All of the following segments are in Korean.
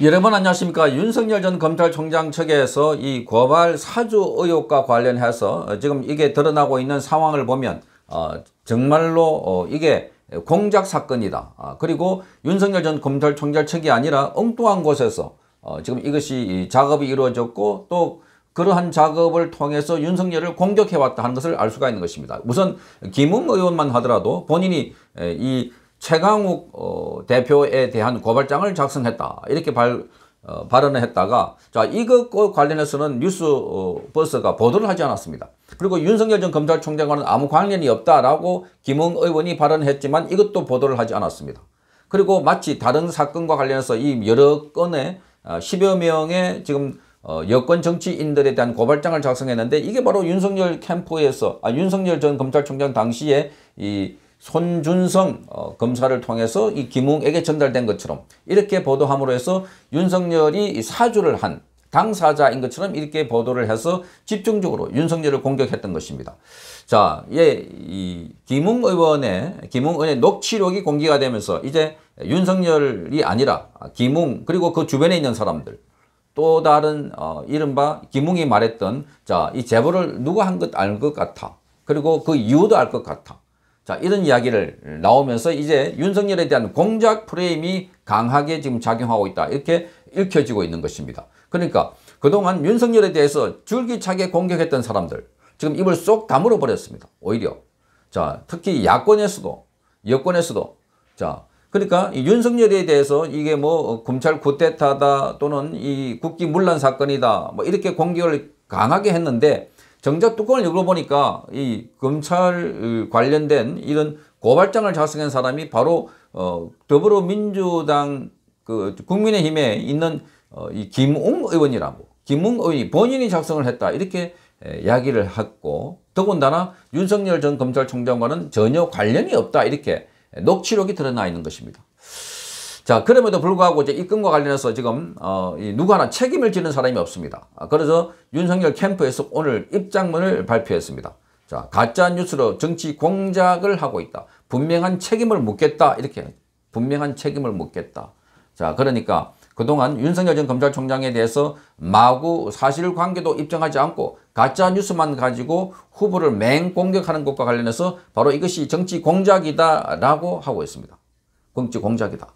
여러분 안녕하십니까 윤석열 전 검찰총장 측에서 이 고발 사주 의혹과 관련해서 지금 이게 드러나고 있는 상황을 보면 어, 정말로 어, 이게 공작 사건이다 아, 그리고 윤석열 전 검찰총장 측이 아니라 엉뚱한 곳에서 어, 지금 이것이 작업이 이루어졌고 또 그러한 작업을 통해서 윤석열을 공격해왔다 하는 것을 알 수가 있는 것입니다. 우선 김웅 의원만 하더라도 본인이 이 최강욱 어, 대표에 대한 고발장을 작성했다. 이렇게 발, 어, 발언을 했다가 자 이것과 관련해서는 뉴스 어, 버스가 보도를 하지 않았습니다. 그리고 윤석열 전 검찰총장과는 아무 관련이 없다라고 김웅 의원이 발언했지만 이것도 보도를 하지 않았습니다. 그리고 마치 다른 사건과 관련해서 이 여러 건의 10여 어, 명의 지금 어, 여권 정치인들에 대한 고발장을 작성했는데 이게 바로 윤석열 캠프에서 아 윤석열 전 검찰총장 당시에 이 손준성 어, 검사를 통해서 이 김웅에게 전달된 것처럼 이렇게 보도함으로 해서 윤석열이 사주를 한 당사자인 것처럼 이렇게 보도를 해서 집중적으로 윤석열을 공격했던 것입니다. 자, 예, 이 김웅 의원의 김웅 의원의 녹취록이 공개가 되면서 이제 윤석열이 아니라 김웅 그리고 그 주변에 있는 사람들 또 다른 어, 이른바 김웅이 말했던 자, 이 제보를 누가 한 것 알 것 같아. 그리고 그 이유도 알 것 같아. 자 이런 이야기를 나오면서 이제 윤석열에 대한 공작 프레임이 강하게 지금 작용하고 있다. 이렇게 읽혀지고 있는 것입니다. 그러니까 그동안 윤석열에 대해서 줄기차게 공격했던 사람들 지금 입을 쏙 다물어 버렸습니다. 오히려 자 특히 야권에서도 여권에서도 자 그러니까 윤석열에 대해서 이게 뭐 검찰 구태타다 또는 이 국기 물란 사건이다 뭐 이렇게 공격을 강하게 했는데 정작 뚜껑을 열어보니까 이 검찰 어, 관련된 이런 고발장을 작성한 사람이 바로 어, 더불어민주당 그 국민의힘에 있는 어, 이 김웅 의원이라고 김웅 의원이 본인이 작성을 했다 이렇게 에, 이야기를 했고 더군다나 윤석열 전 검찰총장과는 전혀 관련이 없다 이렇게 녹취록이 드러나 있는 것입니다. 자 그럼에도 불구하고 이제 입금과 관련해서 지금 어, 누구 하나 책임을 지는 사람이 없습니다. 아, 그래서 윤석열 캠프에서 오늘 입장문을 발표했습니다. 자 가짜 뉴스로 정치 공작을 하고 있다. 분명한 책임을 묻겠다 이렇게 분명한 책임을 묻겠다. 자 그러니까 그동안 윤석열 전 검찰총장에 대해서 마구 사실관계도 입증하지 않고 가짜뉴스만 가지고 후보를 맹 공격하는 것과 관련해서 바로 이것이 정치 공작이다라고 하고 있습니다. 정치 공작이다.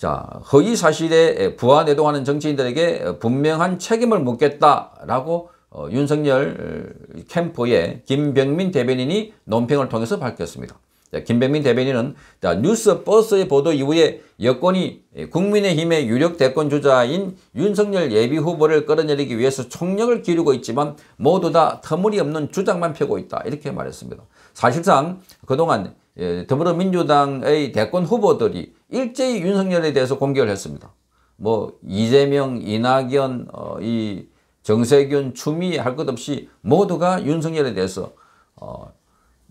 자, 허위 사실에 부하 내동하는 정치인들에게 어, 분명한 책임을 묻겠다라고 어, 윤석열 어, 캠프의 김병민 대변인이 논평을 통해서 밝혔습니다. 자, 김병민 대변인은 자, 뉴스 버스의 보도 이후에 여권이 국민의힘의 유력 대권주자인 윤석열 예비후보를 끌어내리기 위해서 총력을 기르고 있지만 모두 다 터무니없는 주장만 펴고 있다 이렇게 말했습니다. 사실상 그동안 예, 더불어민주당의 대권 후보들이 일제히 윤석열에 대해서 공격을 했습니다. 뭐 이재명, 이낙연, 어, 이 정세균, 추미 할것 없이 모두가 윤석열에 대해서 어,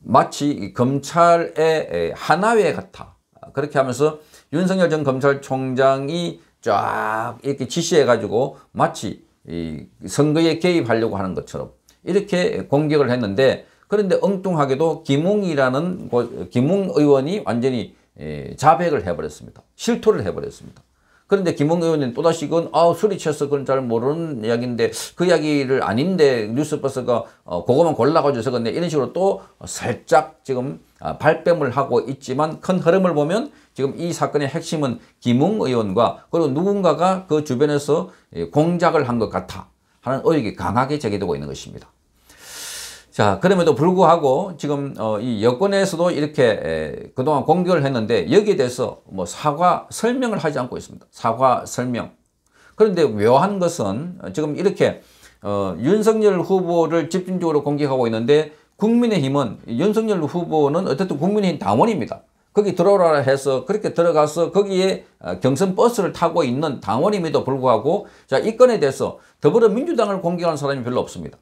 마치 검찰의 하나회 같아 그렇게 하면서 윤석열 전 검찰총장이 쫙 이렇게 지시해가지고 마치 선거에 개입하려고 하는 것처럼 이렇게 공격을 했는데 그런데 엉뚱하게도 김웅이라는 김웅 의원이 완전히 예, 자백을 해버렸습니다. 실토를 해버렸습니다. 그런데 김홍 의원은 또다시 그건 아, 술이 취해서 그건 잘 모르는 이야기인데 그 이야기를 아닌데 뉴스버스가 어, 그거만 골라가지고 적었네 이런 식으로 또 살짝 지금 아, 발뺌을 하고 있지만 큰 흐름을 보면 지금 이 사건의 핵심은 김웅 의원과 그리고 누군가가 그 주변에서 예, 공작을 한 것 같아 하는 의혹이 강하게 제기되고 있는 것입니다. 자, 그럼에도 불구하고 지금 어, 이 여권에서도 이렇게 에, 그동안 공격을 했는데 여기에 대해서 뭐 사과 설명을 하지 않고 있습니다. 사과 설명. 그런데 묘한 것은 지금 이렇게 어, 윤석열 후보를 집중적으로 공격하고 있는데 국민의힘은 윤석열 후보는 어쨌든 국민의힘 당원입니다. 거기 들어오라 해서 그렇게 들어가서 거기에 어, 경선 버스를 타고 있는 당원임에도 불구하고 자이 건에 대해서 더불어민주당을 공격하는 사람이 별로 없습니다.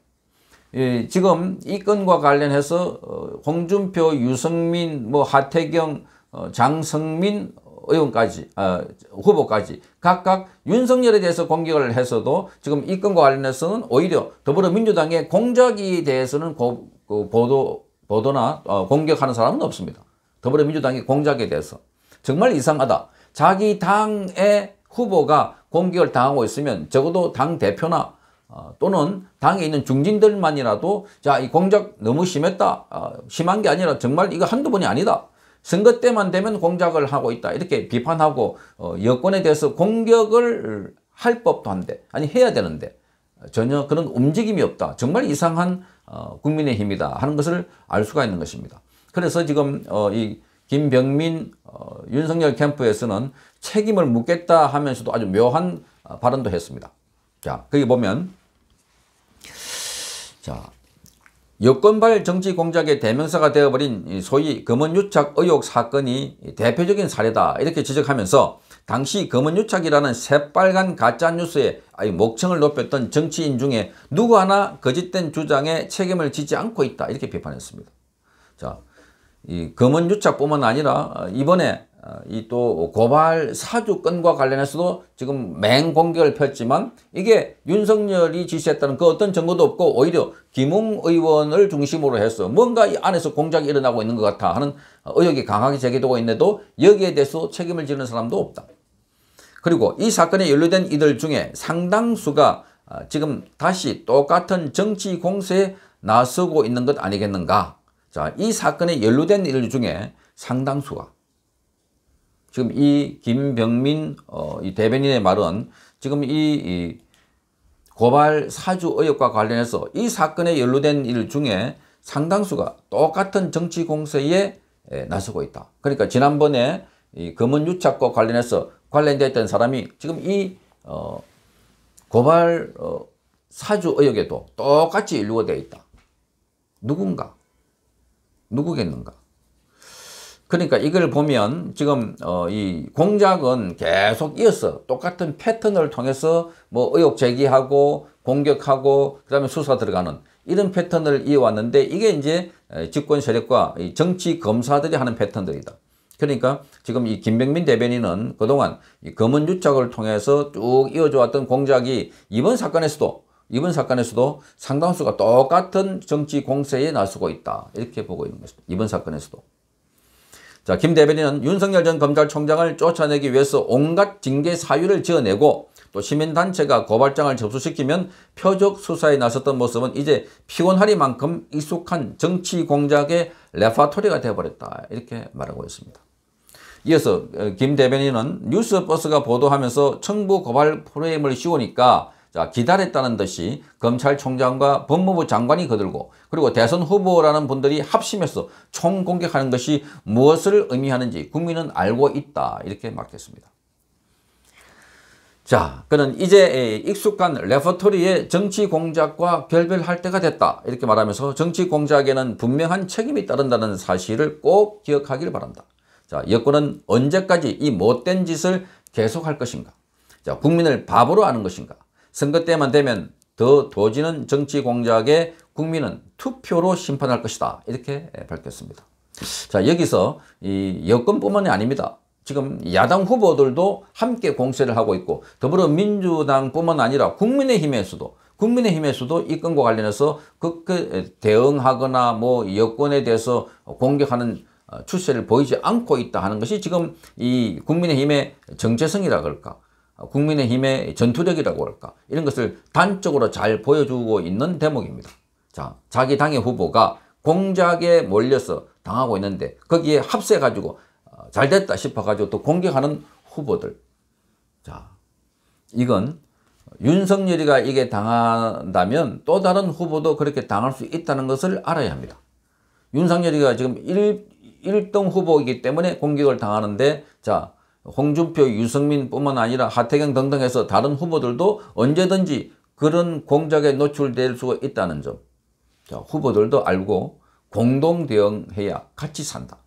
예, 지금 이 건과 관련해서 어, 홍준표, 유승민, 뭐 하태경, 어, 장성민 의원까지 어, 후보까지 각각 윤석열에 대해서 공격을 해서도 지금 이 건과 관련해서는 오히려 더불어민주당의 공작에 대해서는 고, 그 보도 보도나 어, 공격하는 사람은 없습니다. 더불어민주당의 공작에 대해서 정말 이상하다. 자기 당의 후보가 공격을 당하고 있으면 적어도 당 대표나 어, 또는 당에 있는 중진들만이라도 자 이 공작 너무 심했다 어, 심한 게 아니라 정말 이거 한두 번이 아니다 선거 때만 되면 공작을 하고 있다 이렇게 비판하고 어, 여권에 대해서 공격을 할 법도 한데 아니 해야 되는데 전혀 그런 움직임이 없다 정말 이상한 어, 국민의힘이다 하는 것을 알 수가 있는 것입니다 그래서 지금 어, 이 김병민 어, 윤석열 캠프에서는 책임을 묻겠다 하면서도 아주 묘한 어, 발언도 했습니다 자 거기 보면 자, 여권발 정치 공작의 대명사가 되어버린 소위 검은유착 의혹 사건이 대표적인 사례다 이렇게 지적하면서 당시 검은유착이라는 새빨간 가짜뉴스에 목청을 높였던 정치인 중에 누구 하나 거짓된 주장에 책임을 지지 않고 있다 이렇게 비판했습니다. 자, 이 검언유착뿐만 아니라 이번에 아, 이또 고발 사주건과 관련해서도 지금 맹공격을 폈지만 이게 윤석열이 지시했다는 그 어떤 증거도 없고 오히려 김웅 의원을 중심으로 해서 뭔가 이 안에서 공작이 일어나고 있는 것 같아 하는 의혹이 강하게 제기되고 있는데도 여기에 대해서 책임을 지는 사람도 없다. 그리고 이 사건에 연루된 이들 중에 상당수가 아, 지금 다시 똑같은 정치 공세에 나서고 있는 것 아니겠는가. 자, 이 사건에 연루된 이들 중에 상당수가 지금 이 김병민 어, 이 대변인의 말은 지금 이, 이 고발 사주 의혹과 관련해서 이 사건에 연루된 일 중에 상당수가 똑같은 정치 공세에 나서고 있다. 그러니까 지난번에 이 검은 유착과 관련해서 관련됐던 사람이 지금 이 어, 고발 어, 사주 의혹에도 똑같이 인류가 되어 있다. 누군가? 누구겠는가? 그러니까 이걸 보면 지금 어이 공작은 계속 이어서 똑같은 패턴을 통해서 뭐 의혹 제기하고 공격하고 그다음에 수사 들어가는 이런 패턴을 이어왔는데 이게 이제 집권 세력과 정치 검사들이 하는 패턴들이다. 그러니까 지금 이 김병민 대변인은 그동안 검은 유착을 통해서 쭉 이어져 왔던 공작이 이번 사건에서도 이번 사건에서도 상당수가 똑같은 정치 공세에 나서고 있다. 이렇게 보고 있는 것입니다. 이번 사건에서도. 자, 김 대변인은 윤석열 전 검찰총장을 쫓아내기 위해서 온갖 징계 사유를 지어내고 또 시민단체가 고발장을 접수시키면 표적 수사에 나섰던 모습은 이제 피곤하리만큼 익숙한 정치 공작의 레파토리가 되어버렸다 이렇게 말하고 있습니다. 이어서 어, 김 대변인은 뉴스버스가 보도하면서 청부 고발 프레임을 씌우니까 자, 기다렸다는 듯이 검찰총장과 법무부 장관이 거들고 그리고 대선 후보라는 분들이 합심해서 총공격하는 것이 무엇을 의미하는지 국민은 알고 있다. 이렇게 막겠습니다. 자, 그는 이제 익숙한 레퍼토리의 정치 공작과 결별할 때가 됐다. 이렇게 말하면서 정치 공작에는 분명한 책임이 따른다는 사실을 꼭 기억하길 바란다. 자, 여권은 언제까지 이 못된 짓을 계속할 것인가? 자, 국민을 바보로 아는 것인가? 선거 때만 되면 더 도지는 정치 공작에 국민은 투표로 심판할 것이다. 이렇게 밝혔습니다. 자 여기서 이 여권뿐만이 아닙니다. 지금 야당 후보들도 함께 공세를 하고 있고 더불어민주당뿐만 아니라 국민의힘에서도 국민의힘에서도 이건과 관련해서 그 대응하거나 뭐 여권에 대해서 공격하는 어, 추세를 보이지 않고 있다 하는 것이 지금 이 국민의힘의 정체성이라 그럴까 아, 국민의힘의 전투력이라고 할까 이런 것을 단적으로 잘 보여주고 있는 대목입니다. 자, 자기 당의 후보가 공작에 몰려서 당하고 있는데 거기에 합세가지고 어, 잘 됐다 싶어가지고 또 공격하는 후보들. 자, 이건 윤석열이가 이게 당한다면 또 다른 후보도 그렇게 당할 수 있다는 것을 알아야 합니다. 윤석열이가 지금 1, 1등 후보이기 때문에 공격을 당하는데 자 홍준표, 유승민뿐만 아니라 하태경 등등 해서 다른 후보들도 언제든지 그런 공작에 노출될 수가 있다는 점 자, 후보들도 알고 공동 대응해야 같이 산다.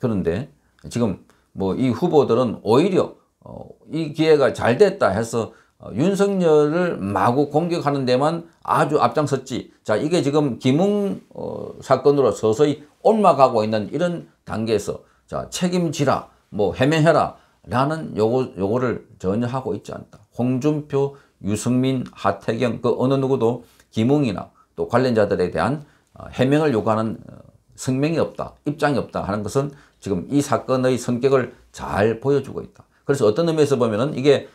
그런데 지금 뭐 이 후보들은 오히려 어, 이 기회가 잘 됐다 해서 어, 윤석열을 마구 공격하는 데만 아주 앞장섰지 자 이게 지금 김웅 어, 사건으로 서서히 옮아가고 있는 이런 단계에서 자 책임지라 뭐 해명해라 라는 요거, 요거를 전혀 하고 있지 않다. 홍준표, 유승민, 하태경 그 어느 누구도 김웅이나 또 관련자들에 대한 어, 해명을 요구하는 어, 성명이 없다, 입장이 없다 하는 것은 지금 이 사건의 성격을 잘 보여주고 있다. 그래서 어떤 의미에서 보면은 이게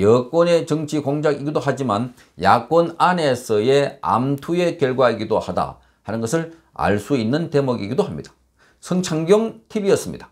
여권의 정치 공작이기도 하지만 야권 안에서의 암투의 결과이기도 하다 하는 것을 알 수 있는 대목이기도 합니다. 성창경 TV였습니다.